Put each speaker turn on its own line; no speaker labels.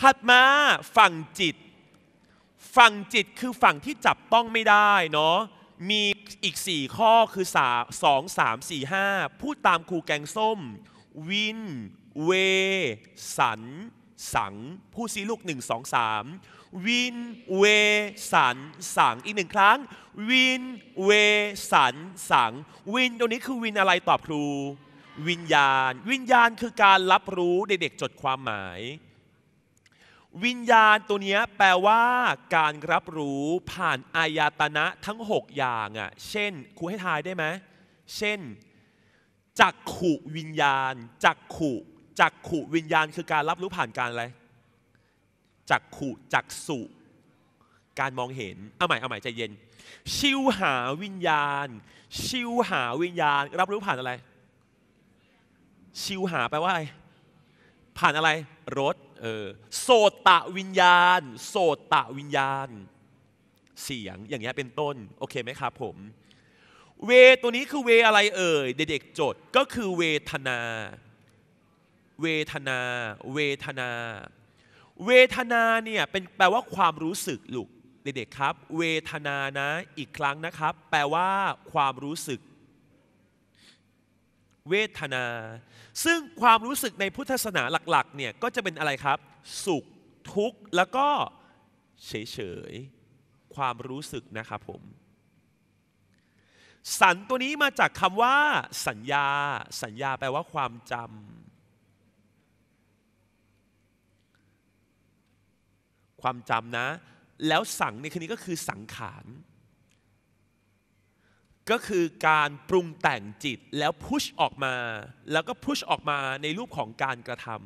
ถัดมาฝั่งจิต ฝั่งจิตคือฝั่งที่จับต้องไม่ได้ เนาะ มีอีก 4 ข้อคือ 2 3 4 5 พูดตามครูแกงส้ม วินเวสัน สังพูดซีลูก 1 2 3 วินเวสันสัง อีกหนึ่งครั้ง วินเวสัน สัง วินตรงนี้คือวินอะไรตอบครู วิญญาณ วิญญาณคือการรับรู้เด็กๆจดความหมายวิญญาณตัวนี้แปลว่า การรับรู้ผ่านอายตนะทั้ง 6 อย่างอะ่ะ เช่นครูให้ทายได้ไหม เช่นจักขูวิญญาณจักขูจักขูวิญญาณคือการรับรู้ผ่านการอะไรจักขูจักสุการมองเห็นเอาใหม่เอาใหม่ใจเย็นชิวหาวิญญาณ ชิวหาวิญญาณ รับรู้ผ่านอะไร ชิวหาแปลว่าอะไรผ่านอะไรรสเออโสตะวิญญาณโสตะวิญญาณ เสียงอย่างเงี้ยเป็นต้น โอเคไหมครับผม เวตัวนี้คือเวอะไรเอ่ย เด็กๆจด ก็คือเวทนา เวทนา เวทนา เวทนาเนี่ยเป็นแปลว่าความรู้สึกลูก เด็กๆครับ เวทนานะอีกครั้งนะครับ แปลว่าความรู้สึกเวทนา ซึ่งความรู้สึกในพุทธศาสนาหลักๆเนี่ยก็จะเป็นอะไรครับ สุข ทุกข์ แล้วก็เฉย ๆ ความรู้สึกนะครับผม สันตัวนี้มาจากคำว่า สัญญา สัญญาแปลว่าความจำความจำนะ แล้วสังในคืนนี้ก็คือสังขารก็คือการปรุงแต่งจิต แล้วพุชออกมา แล้วก็พุชออกมาในรูปของการกระทำ